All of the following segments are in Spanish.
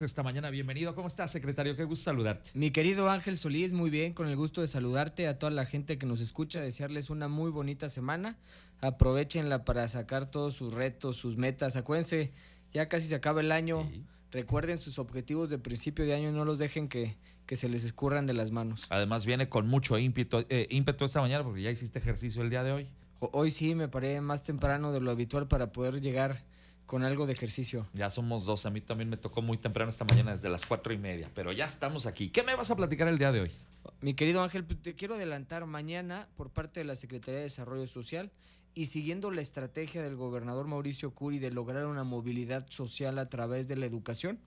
Esta mañana, bienvenido. ¿Cómo estás, secretario? Qué gusto saludarte. Mi querido Ángel Solís, muy bien, con el gusto de saludarte a toda la gente que nos escucha, desearles una muy bonita semana. Aprovechenla para sacar todos sus retos, sus metas. Acuérdense, ya casi se acaba el año. Recuerden sus objetivos de principio de año, y no los dejen que, que se les escurran de las manos. Además, viene con mucho ímpetu, eh, ímpetu esta mañana porque ya hiciste ejercicio el día de hoy. Hoy sí, me paré más temprano de lo habitual para poder llegar con algo de ejercicio. Ya somos dos. A mí también me tocó muy temprano esta mañana, desde las cuatro y media. Pero ya estamos aquí. ¿Qué me vas a platicar el día de hoy? Mi querido Ángel, pues, te quiero adelantar mañana por parte de la Secretaría de Desarrollo Social y siguiendo la estrategia del gobernador Mauricio Curi de lograr una movilidad social a través de la educación,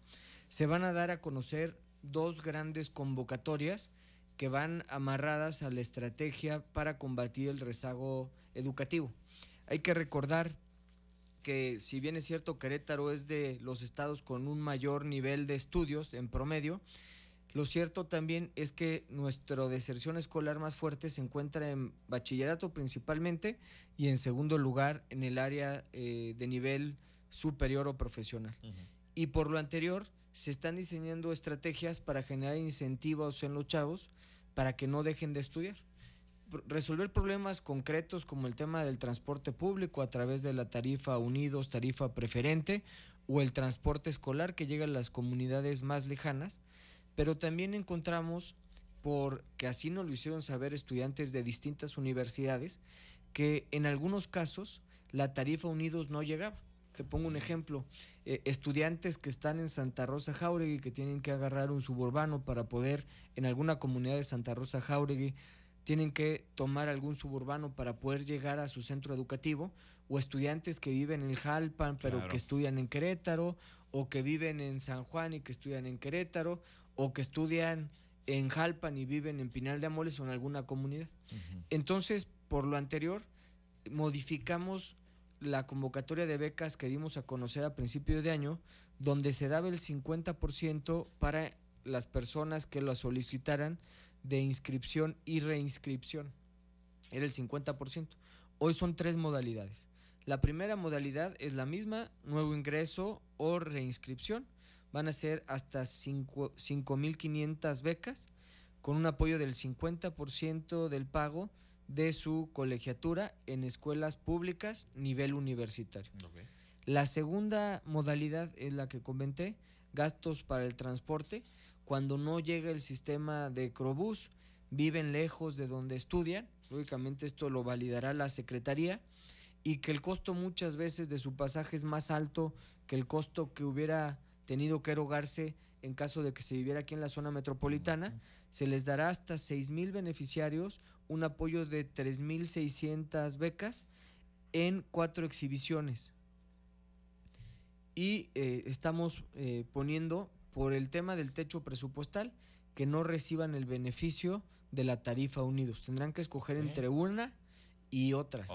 se van a dar a conocer dos grandes convocatorias que van amarradas a la estrategia para combatir el rezago educativo. Hay que recordar que si bien es cierto Querétaro es de los estados con un mayor nivel de estudios en promedio, lo cierto también es que nuestra deserción escolar más fuerte se encuentra en bachillerato principalmente y en segundo lugar en el área eh, de nivel superior o profesional. Y por lo anterior, se están diseñando estrategias para generar incentivos en los chavos para que no dejen de estudiar resolver problemas concretos como el tema del transporte público a través de la tarifa unidos, tarifa preferente o el transporte escolar que llega a las comunidades más lejanas, pero también encontramos, porque así nos lo hicieron saber estudiantes de distintas universidades, que en algunos casos la tarifa unidos no llegaba. Te pongo un ejemplo, eh, estudiantes que están en Santa Rosa Jauregui, que tienen que agarrar un suburbano para poder en alguna comunidad de Santa Rosa Jauregui tienen que tomar algún suburbano para poder llegar a su centro educativo, o estudiantes que viven en Jalpan pero que estudian en Querétaro, o que viven en San Juan y que estudian en Querétaro, o que estudian en Jalpan y viven en Pinal de Amoles o en alguna comunidad. Entonces, por lo anterior, modificamos la convocatoria de becas que dimos a conocer a principio de año, donde se daba el 50% para las personas que lo solicitaran de inscripción y reinscripción. Era el 50%. Hoy son tres modalidades. La primera modalidad es la misma, nuevo ingreso o reinscripción. Van a ser hasta 5.500 becas con un apoyo del 50% del pago de su colegiatura en escuelas públicas nivel universitario. La segunda modalidad es la que comenté, gastos para el transporte cuando no llega el sistema de Crobús, viven lejos de donde estudian, lógicamente esto lo validará la Secretaría, y que el costo muchas veces de su pasaje es más alto que el costo que hubiera tenido que erogarse en caso de que se viviera aquí en la zona metropolitana, se les dará hasta 6.000 beneficiarios un apoyo de 3.600 becas en cuatro exhibiciones. Y eh, estamos eh, poniendo por el tema del techo presupuestal que no reciban el beneficio de la tarifa unidos. Tendrán que escoger entre una y otra.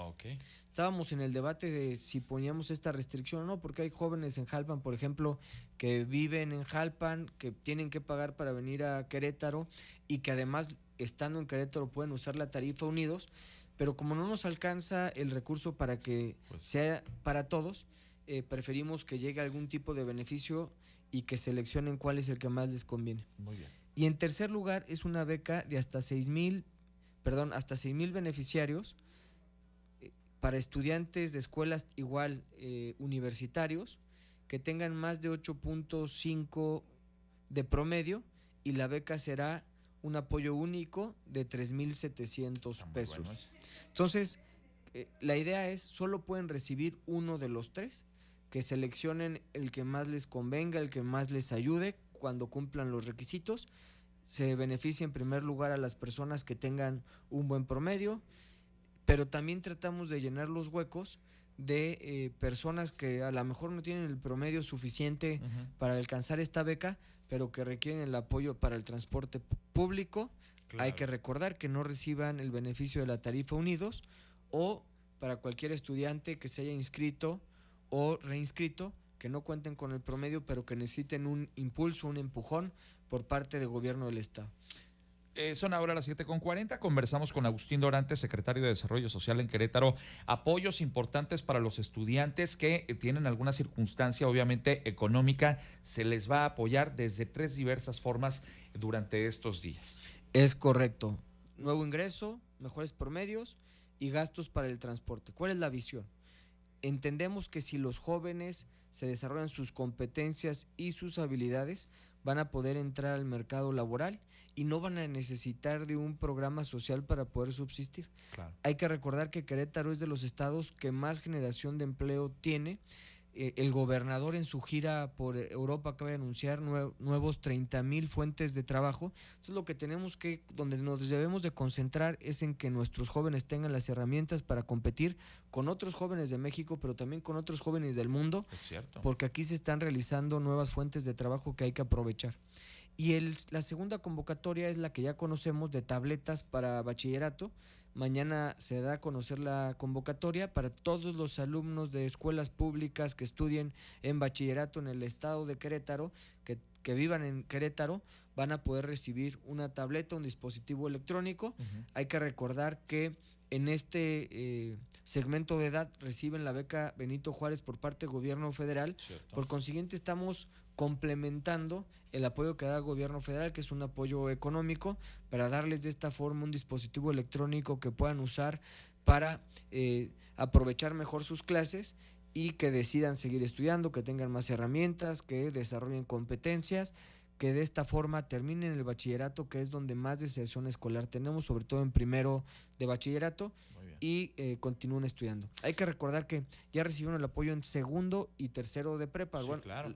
Estábamos en el debate de si poníamos esta restricción o no, porque hay jóvenes en Jalpan, por ejemplo, que viven en Jalpan, que tienen que pagar para venir a Querétaro y que además estando en Querétaro pueden usar la tarifa unidos, pero como no nos alcanza el recurso para que pues sea para todos, eh, preferimos que llegue algún tipo de beneficio y que seleccionen cuál es el que más les conviene. Y en tercer lugar es una beca de hasta 6 mil, perdón, hasta 6 mil beneficiarios eh, para estudiantes de escuelas igual eh, universitarios que tengan más de 8.5 de promedio y la beca será un apoyo único de 3.700 pesos. Entonces, eh, la idea es, solo pueden recibir uno de los tres que seleccionen el que más les convenga, el que más les ayude cuando cumplan los requisitos. Se beneficia en primer lugar a las personas que tengan un buen promedio, pero también tratamos de llenar los huecos de eh, personas que a lo mejor no tienen el promedio suficiente para alcanzar esta beca, pero que requieren el apoyo para el transporte público. Hay que recordar que no reciban el beneficio de la tarifa unidos o para cualquier estudiante que se haya inscrito o reinscrito que no cuenten con el promedio, pero que necesiten un impulso, un empujón por parte del gobierno del Estado. Eh, son ahora las 7.40. Conversamos con Agustín Dorante, secretario de Desarrollo Social en Querétaro. Apoyos importantes para los estudiantes que eh, tienen alguna circunstancia, obviamente económica, se les va a apoyar desde tres diversas formas durante estos días. Es correcto. Nuevo ingreso, mejores promedios y gastos para el transporte. ¿Cuál es la visión? Entendemos que si los jóvenes se desarrollan sus competencias y sus habilidades, van a poder entrar al mercado laboral y no van a necesitar de un programa social para poder subsistir. Hay que recordar que Querétaro es de los estados que más generación de empleo tiene eh, el gobernador en su gira por Europa acaba de anunciar nuevos 30 mil fuentes de trabajo. Entonces lo que tenemos que, donde nos debemos de concentrar es en que nuestros jóvenes tengan las herramientas para competir con otros jóvenes de México, pero también con otros jóvenes del mundo. Porque aquí se están realizando nuevas fuentes de trabajo que hay que aprovechar. Y la segunda convocatoria es la que ya conocemos de tabletas para bachillerato Mañana se da a conocer la convocatoria para todos los alumnos de escuelas públicas que estudien en bachillerato en el estado de Querétaro, que, que vivan en Querétaro, van a poder recibir una tableta, un dispositivo electrónico. Hay que recordar que en este eh, segmento de edad reciben la beca Benito Juárez por parte del gobierno federal. Por consiguiente, estamos complementando el apoyo que da el gobierno federal, que es un apoyo económico, para darles de esta forma un dispositivo electrónico que puedan usar para eh, aprovechar mejor sus clases y que decidan seguir estudiando, que tengan más herramientas, que desarrollen competencias que de esta forma terminen el bachillerato, que es donde más deserción escolar tenemos, sobre todo en primero de bachillerato, y eh, continúan estudiando. Hay que recordar que ya recibieron el apoyo en segundo y tercero de prepa.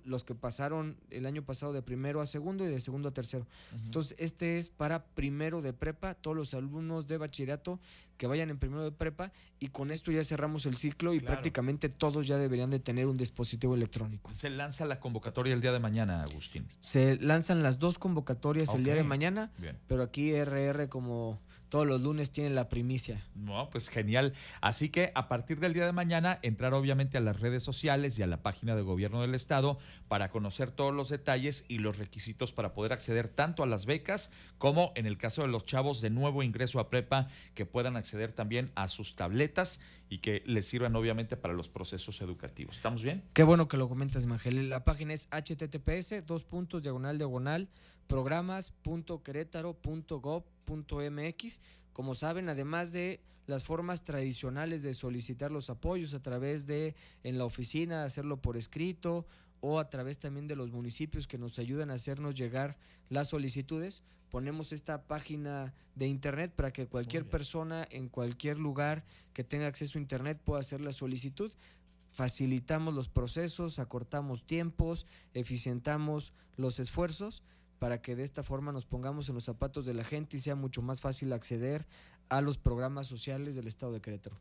Los que pasaron el año pasado de primero a segundo y de segundo a tercero. Entonces, este es para primero de prepa, todos los alumnos de bachillerato que vayan en primero de prepa y con esto ya cerramos el ciclo y prácticamente todos ya deberían de tener un dispositivo electrónico. Se lanza la convocatoria el día de mañana, Agustín. Se lanzan las dos convocatorias el día de mañana, pero aquí RR como todos los lunes tienen la primicia. No, pues genial. Así que a partir del día de mañana, entrar obviamente a las redes sociales y a la página de gobierno del estado para conocer todos los detalles y los requisitos para poder acceder tanto a las becas como en el caso de los chavos de nuevo ingreso a prepa, que puedan acceder también a sus tabletas y que les sirvan obviamente para los procesos educativos. ¿Estamos bien? Qué bueno que lo comentas, Mangel. La página es https, dos puntos, diagonal, diagonal, programas.querétaro.gov.mx. Como saben, además de las formas tradicionales de solicitar los apoyos a través de en la oficina, hacerlo por escrito o a través también de los municipios que nos ayudan a hacernos llegar las solicitudes, ponemos esta página de internet para que cualquier persona en cualquier lugar que tenga acceso a internet pueda hacer la solicitud facilitamos los procesos, acortamos tiempos, eficientamos los esfuerzos para que de esta forma nos pongamos en los zapatos de la gente y sea mucho más fácil acceder a los programas sociales del Estado de Querétaro.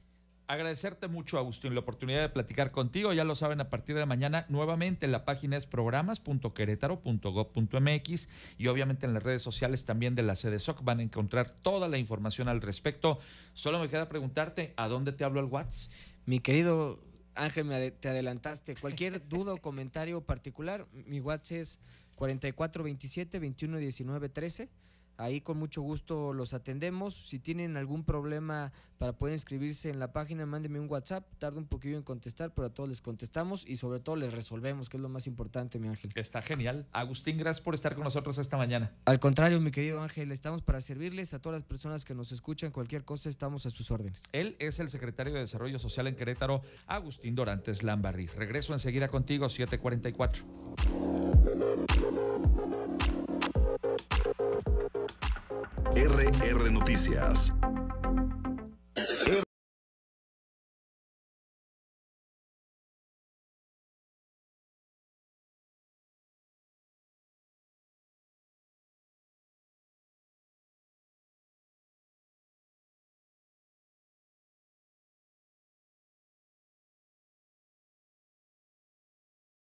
Agradecerte mucho, Agustín, la oportunidad de platicar contigo. Ya lo saben, a partir de mañana nuevamente la página es programas.querétaro.gov.mx y obviamente en las redes sociales también de la sede SOC van a encontrar toda la información al respecto. Solo me queda preguntarte, ¿a dónde te hablo el WhatsApp? Mi querido Ángel, te adelantaste. Cualquier duda o comentario particular, mi WhatsApp es 44 27 21 19 13 Ahí con mucho gusto los atendemos. Si tienen algún problema para poder inscribirse en la página, mándenme un WhatsApp. Tarda un poquillo en contestar, pero a todos les contestamos y sobre todo les resolvemos, que es lo más importante, mi Ángel. Está genial. Agustín, gracias por estar con nosotros esta mañana. Al contrario, mi querido Ángel, estamos para servirles a todas las personas que nos escuchan. Cualquier cosa, estamos a sus órdenes. Él es el secretario de Desarrollo Social en Querétaro, Agustín Dorantes Lambarri. Regreso enseguida contigo, 744. RR Noticias.